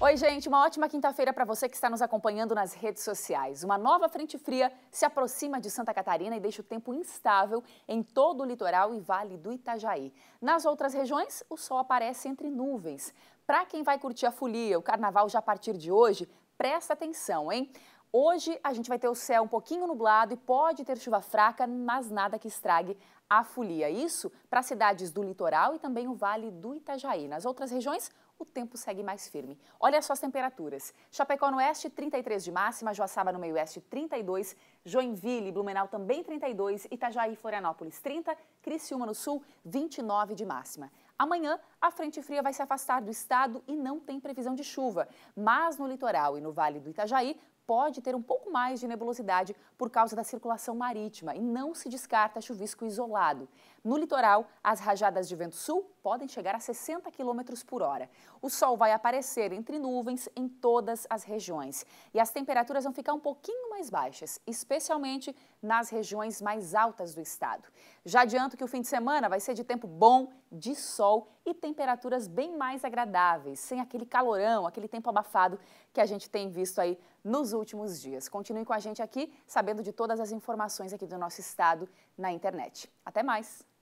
Oi, gente, uma ótima quinta-feira para você que está nos acompanhando nas redes sociais. Uma nova frente fria se aproxima de Santa Catarina e deixa o tempo instável em todo o litoral e vale do Itajaí. Nas outras regiões, o sol aparece entre nuvens. Para quem vai curtir a folia, o carnaval já a partir de hoje, presta atenção, hein? Hoje a gente vai ter o céu um pouquinho nublado e pode ter chuva fraca, mas nada que estrague a folia. Isso para cidades do litoral e também o Vale do Itajaí. Nas outras regiões, o tempo segue mais firme. Olha só as temperaturas. Chapecó no oeste, 33 de máxima, Joaçaba no meio-oeste, 32, Joinville, Blumenau também 32, Itajaí e Florianópolis 30, Criciúma no sul, 29 de máxima. Amanhã, a frente fria vai se afastar do estado e não tem previsão de chuva, mas no litoral e no Vale do Itajaí pode ter um pouco mais de nebulosidade por causa da circulação marítima e não se descarta chuvisco isolado. No litoral, as rajadas de vento sul podem chegar a 60 km por hora. O sol vai aparecer entre nuvens em todas as regiões e as temperaturas vão ficar um pouquinho mais baixas, especialmente nas regiões mais altas do estado. Já adianto que o fim de semana vai ser de tempo bom, de sol e temperaturas bem mais agradáveis, sem aquele calorão, aquele tempo abafado que a gente tem visto aí nos últimos últimos dias. Continue com a gente aqui, sabendo de todas as informações aqui do nosso estado na internet. Até mais!